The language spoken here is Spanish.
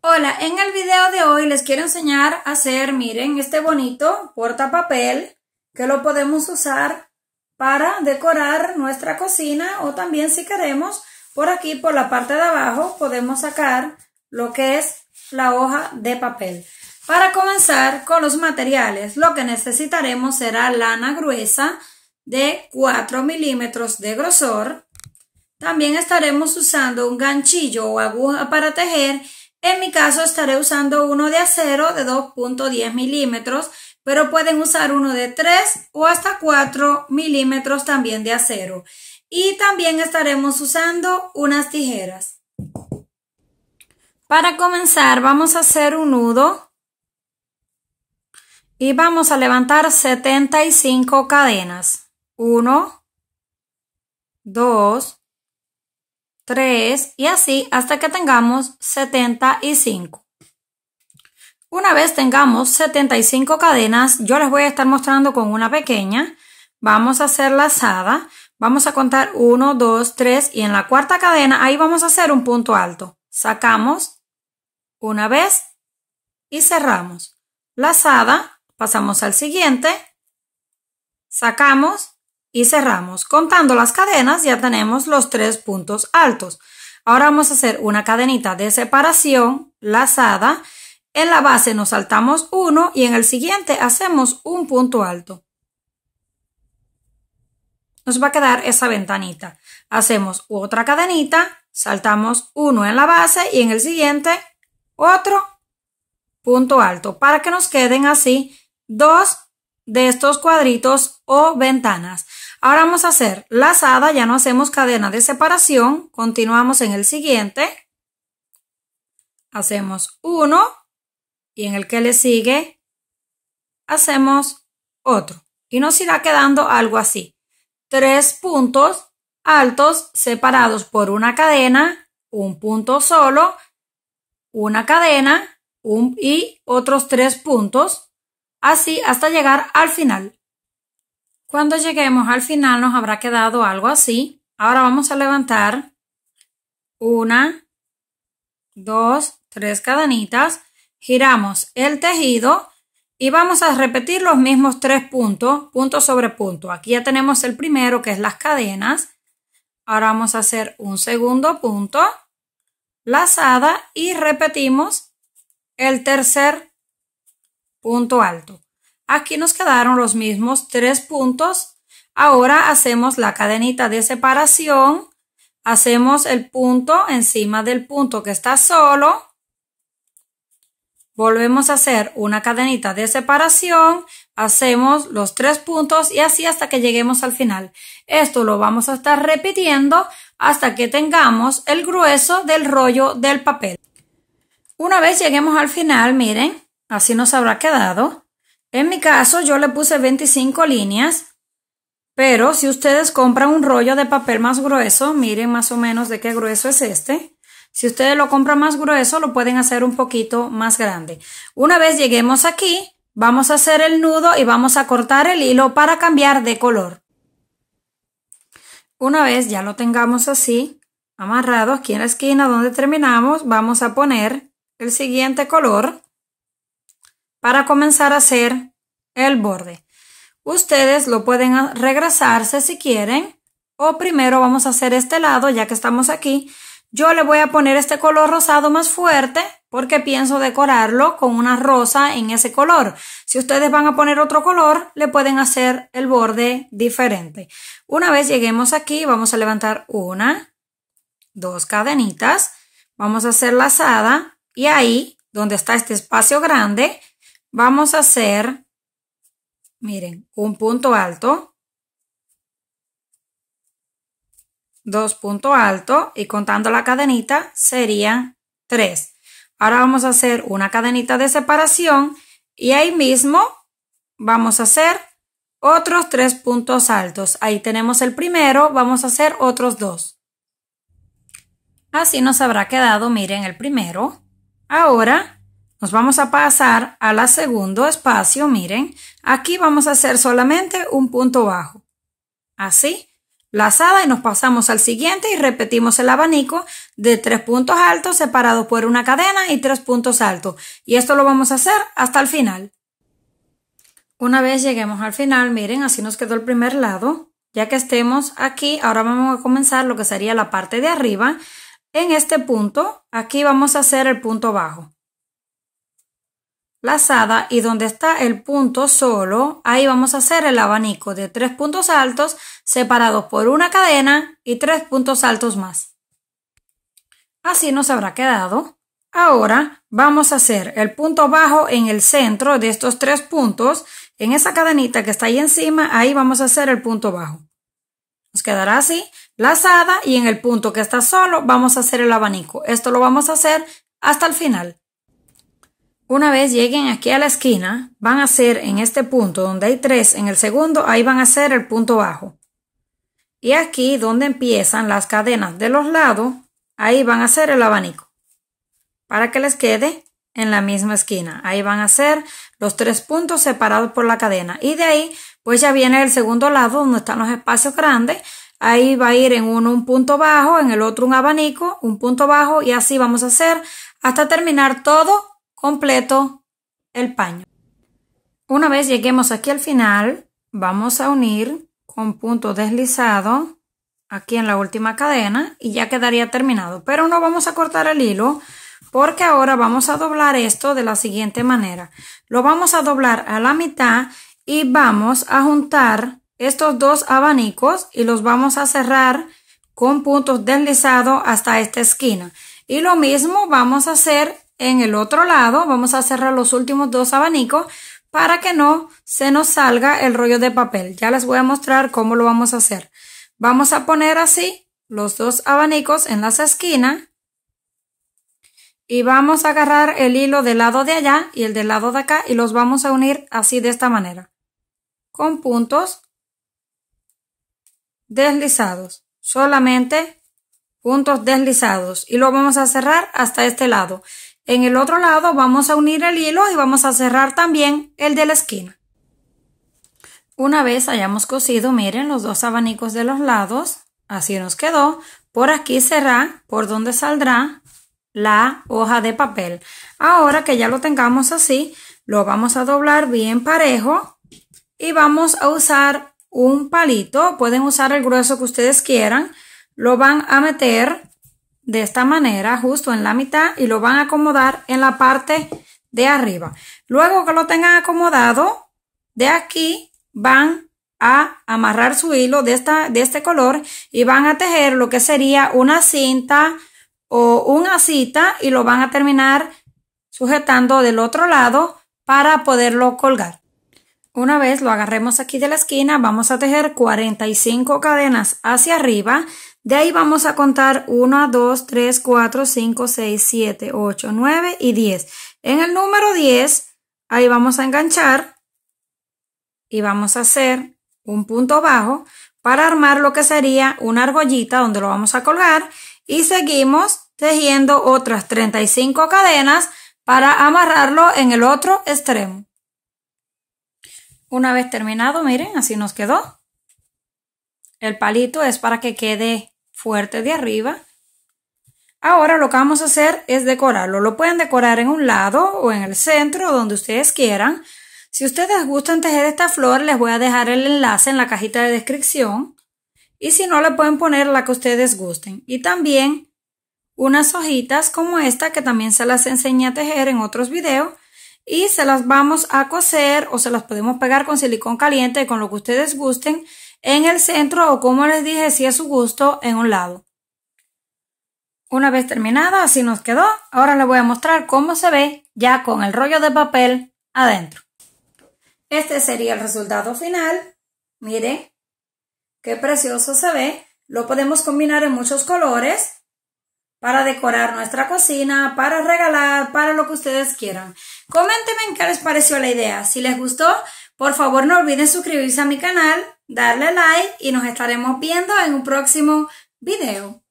Hola, en el video de hoy les quiero enseñar a hacer, miren, este bonito portapapel que lo podemos usar para decorar nuestra cocina o también si queremos, por aquí, por la parte de abajo, podemos sacar lo que es la hoja de papel. Para comenzar con los materiales, lo que necesitaremos será lana gruesa de 4 milímetros de grosor. También estaremos usando un ganchillo o aguja para tejer en mi caso estaré usando uno de acero de 2.10 milímetros, pero pueden usar uno de 3 o hasta 4 milímetros también de acero. Y también estaremos usando unas tijeras. Para comenzar vamos a hacer un nudo y vamos a levantar 75 cadenas. 1, 2, 3 y así hasta que tengamos 75. Una vez tengamos 75 cadenas, yo les voy a estar mostrando con una pequeña. Vamos a hacer lazada. Vamos a contar 1, 2, 3 y en la cuarta cadena ahí vamos a hacer un punto alto. Sacamos una vez y cerramos. Lazada, pasamos al siguiente, sacamos y cerramos. Contando las cadenas ya tenemos los tres puntos altos. Ahora vamos a hacer una cadenita de separación lazada. En la base nos saltamos uno y en el siguiente hacemos un punto alto. Nos va a quedar esa ventanita. Hacemos otra cadenita, saltamos uno en la base y en el siguiente otro punto alto para que nos queden así dos de estos cuadritos o ventanas. Ahora vamos a hacer lazada, ya no hacemos cadena de separación, continuamos en el siguiente, hacemos uno y en el que le sigue hacemos otro y nos irá quedando algo así. Tres puntos altos separados por una cadena, un punto solo, una cadena un, y otros tres puntos, así hasta llegar al final. Cuando lleguemos al final nos habrá quedado algo así. Ahora vamos a levantar una, dos, tres cadenitas, giramos el tejido y vamos a repetir los mismos tres puntos, punto sobre punto. Aquí ya tenemos el primero que es las cadenas. Ahora vamos a hacer un segundo punto, lazada y repetimos el tercer punto alto. Aquí nos quedaron los mismos tres puntos. Ahora hacemos la cadenita de separación. Hacemos el punto encima del punto que está solo. Volvemos a hacer una cadenita de separación, hacemos los tres puntos y así hasta que lleguemos al final. Esto lo vamos a estar repitiendo hasta que tengamos el grueso del rollo del papel. Una vez lleguemos al final, miren, así nos habrá quedado. En mi caso yo le puse 25 líneas, pero si ustedes compran un rollo de papel más grueso, miren más o menos de qué grueso es este. Si ustedes lo compran más grueso, lo pueden hacer un poquito más grande. Una vez lleguemos aquí, vamos a hacer el nudo y vamos a cortar el hilo para cambiar de color. Una vez ya lo tengamos así, amarrado aquí en la esquina donde terminamos, vamos a poner el siguiente color para comenzar a hacer el borde. Ustedes lo pueden regresarse si quieren o primero vamos a hacer este lado ya que estamos aquí. Yo le voy a poner este color rosado más fuerte porque pienso decorarlo con una rosa en ese color. Si ustedes van a poner otro color, le pueden hacer el borde diferente. Una vez lleguemos aquí, vamos a levantar una, dos cadenitas, vamos a hacer lazada y ahí, donde está este espacio grande, vamos a hacer, miren, un punto alto, dos puntos altos y contando la cadenita serían tres. Ahora vamos a hacer una cadenita de separación y ahí mismo vamos a hacer otros tres puntos altos. Ahí tenemos el primero, vamos a hacer otros dos. Así nos habrá quedado, miren, el primero. Ahora nos vamos a pasar a la segundo espacio, miren, aquí vamos a hacer solamente un punto bajo. Así, lazada y nos pasamos al siguiente y repetimos el abanico de tres puntos altos separados por una cadena y tres puntos altos. Y esto lo vamos a hacer hasta el final. Una vez lleguemos al final, miren, así nos quedó el primer lado. Ya que estemos aquí, ahora vamos a comenzar lo que sería la parte de arriba. En este punto, aquí vamos a hacer el punto bajo lazada y donde está el punto solo, ahí vamos a hacer el abanico de tres puntos altos separados por una cadena y tres puntos altos más. Así nos habrá quedado. Ahora vamos a hacer el punto bajo en el centro de estos tres puntos. En esa cadenita que está ahí encima, ahí vamos a hacer el punto bajo. Nos quedará así, lazada y en el punto que está solo vamos a hacer el abanico. Esto lo vamos a hacer hasta el final. Una vez lleguen aquí a la esquina, van a ser en este punto donde hay tres en el segundo ahí van a ser el punto bajo. Y aquí donde empiezan las cadenas de los lados, ahí van a ser el abanico. Para que les quede en la misma esquina. Ahí van a ser los tres puntos separados por la cadena. Y de ahí, pues ya viene el segundo lado donde están los espacios grandes. Ahí va a ir en uno un punto bajo, en el otro un abanico, un punto bajo y así vamos a hacer hasta terminar todo completo el paño. Una vez lleguemos aquí al final, vamos a unir con punto deslizado aquí en la última cadena y ya quedaría terminado. Pero no vamos a cortar el hilo porque ahora vamos a doblar esto de la siguiente manera. Lo vamos a doblar a la mitad y vamos a juntar estos dos abanicos y los vamos a cerrar con puntos deslizados hasta esta esquina. Y lo mismo vamos a hacer en el otro lado. Vamos a cerrar los últimos dos abanicos para que no se nos salga el rollo de papel. Ya les voy a mostrar cómo lo vamos a hacer. Vamos a poner así los dos abanicos en las esquinas y vamos a agarrar el hilo del lado de allá y el del lado de acá y los vamos a unir así de esta manera con puntos deslizados solamente puntos deslizados y lo vamos a cerrar hasta este lado en el otro lado vamos a unir el hilo y vamos a cerrar también el de la esquina. Una vez hayamos cosido, miren los dos abanicos de los lados, así nos quedó. Por aquí será por donde saldrá la hoja de papel. Ahora que ya lo tengamos así, lo vamos a doblar bien parejo y vamos a usar un palito. Pueden usar el grueso que ustedes quieran. Lo van a meter de esta manera, justo en la mitad, y lo van a acomodar en la parte de arriba. Luego que lo tengan acomodado, de aquí van a amarrar su hilo de, esta, de este color y van a tejer lo que sería una cinta o una cita y lo van a terminar sujetando del otro lado para poderlo colgar. Una vez lo agarremos aquí de la esquina, vamos a tejer 45 cadenas hacia arriba. De ahí vamos a contar 1, 2, 3, 4, 5, 6, 7, 8, 9 y 10. En el número 10, ahí vamos a enganchar y vamos a hacer un punto bajo para armar lo que sería una argollita donde lo vamos a colgar y seguimos tejiendo otras 35 cadenas para amarrarlo en el otro extremo. Una vez terminado, miren, así nos quedó. El palito es para que quede fuerte de arriba. Ahora lo que vamos a hacer es decorarlo. Lo pueden decorar en un lado o en el centro, donde ustedes quieran. Si ustedes gustan tejer esta flor, les voy a dejar el enlace en la cajita de descripción. Y si no, le pueden poner la que ustedes gusten. Y también unas hojitas como esta que también se las enseñé a tejer en otros videos y se las vamos a coser o se las podemos pegar con silicón caliente con lo que ustedes gusten en el centro o como les dije si es su gusto en un lado. Una vez terminada así nos quedó, ahora les voy a mostrar cómo se ve ya con el rollo de papel adentro. Este sería el resultado final, miren qué precioso se ve, lo podemos combinar en muchos colores para decorar nuestra cocina, para regalar, para lo que ustedes quieran. Coméntenme qué les pareció la idea. Si les gustó, por favor no olviden suscribirse a mi canal, darle like y nos estaremos viendo en un próximo video.